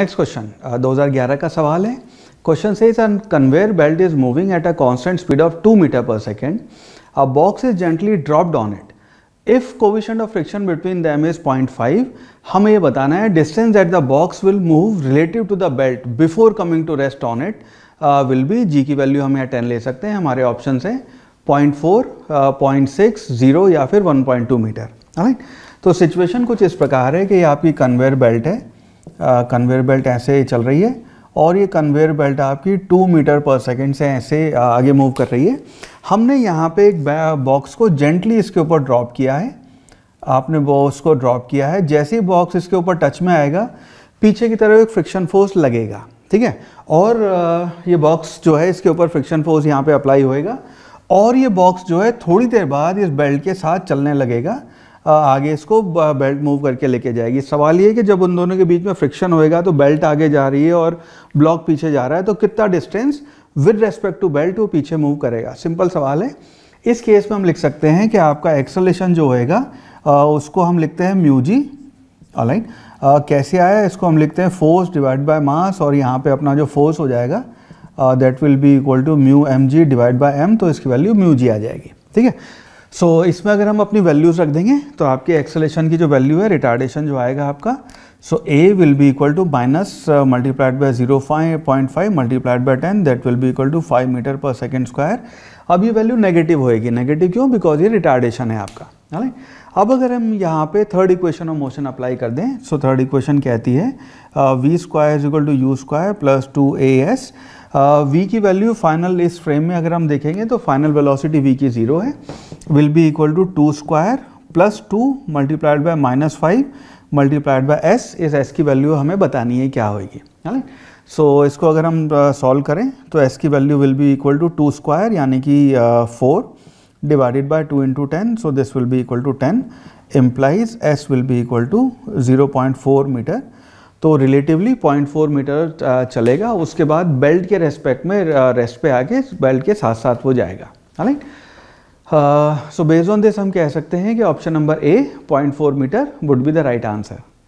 next question 2011 का सवाल है क्वेश्चन से conveyor belt is moving at a constant speed of two metre per second a box is gently dropped on it if coefficient of friction between them is five हमें ये बताना है distance at the box will move relative to the belt before coming to rest on it will be g की value हम यहाँ ten ले सकते हैं हमारे ऑप्शन हैं point four point six zero या फिर one point two metre right तो सिचुएशन कुछ इस प्रकार है कि आपकी कन्वेयर बेल्ट है कन्वेयर बेल्ट ऐसे चल रही है और ये कन्वेयर बेल्ट आपकी टू मीटर पर सेकेंड से ऐसे आगे मूव कर रही है हमने यहाँ पे एक बॉक्स को जेंटली इसके ऊपर ड्रॉप किया है आपने बॉक्स को ड्रॉप किया है जैसे ही बॉक्स इसके ऊपर टच में आएगा पीछे की तरफ एक फ्रिक्शन फोर्स लगेगा ठीक है और ये बॉक्स जो है इसके ऊपर फ्रिक्शन फोर्स यहाँ पर अप्लाई होएगा और ये बॉक्स जो है थोड़ी देर बाद इस बेल्ट के साथ चलने लगेगा आगे इसको बेल्ट मूव करके लेके जाएगी सवाल ये कि जब उन दोनों के बीच में फ्रिक्शन होएगा तो बेल्ट आगे जा रही है और ब्लॉक पीछे जा रहा है तो कितना distance with respect to belt वो पीछे मूव करेगा सिंपल सवाल है इस केस में हम लिख सकते हैं कि आपका एक्सलेशन जो होएगा उसको हम लिखते हैं म्यूजी ऑलाइन कैसे आया इसको हम लिखते हैं फोर्स डिवाइड बाय मास और यहाँ पर अपना जो फोर्स हो जाएगा that will be equal to mu m g divide by m तो इसकी वैल्यू म्यू जी आ जाएगी ठीक है सो so, इसमें अगर हम अपनी वैल्यूज़ रख देंगे तो आपके एक्सेलेशन की जो वैल्यू है रिटार्डेशन जो आएगा आपका so a will be equal to minus multiplied by zero five point five multiplied by ten that will be equal to five metre per second square अब ये वैल्यू नेगेटिव होएगी negative क्यों because ये retardation है आपका है ना अब अगर हम यहाँ पे third equation of motion apply कर दें सो थर्ड इक्वेशन कहती है v square is equal to u square plus to A s v की वैल्यू फाइनल इस फ्रेम में अगर हम देखेंगे तो फाइनल वेलोसिटी v की ज़ीरो है will be equal to two square plus two multiplied by minus five multiplied by s इस एस की वैल्यू हमें बतानी है क्या होगी है ना सो so, इसको अगर हम सॉल्व uh, करें तो एस की value will be equal to two square यानी कि four divided by two into ten so this will be equal to ten s will be equal to zero point four metre तो relatively 0.4 metre चलेगा उसके बाद belt के respect में rest uh, पे आके बेल्ट के साथ साथ वो जाएगा right so based on this हम कह सकते हैं कि option number A 0.4 metre would be the right answer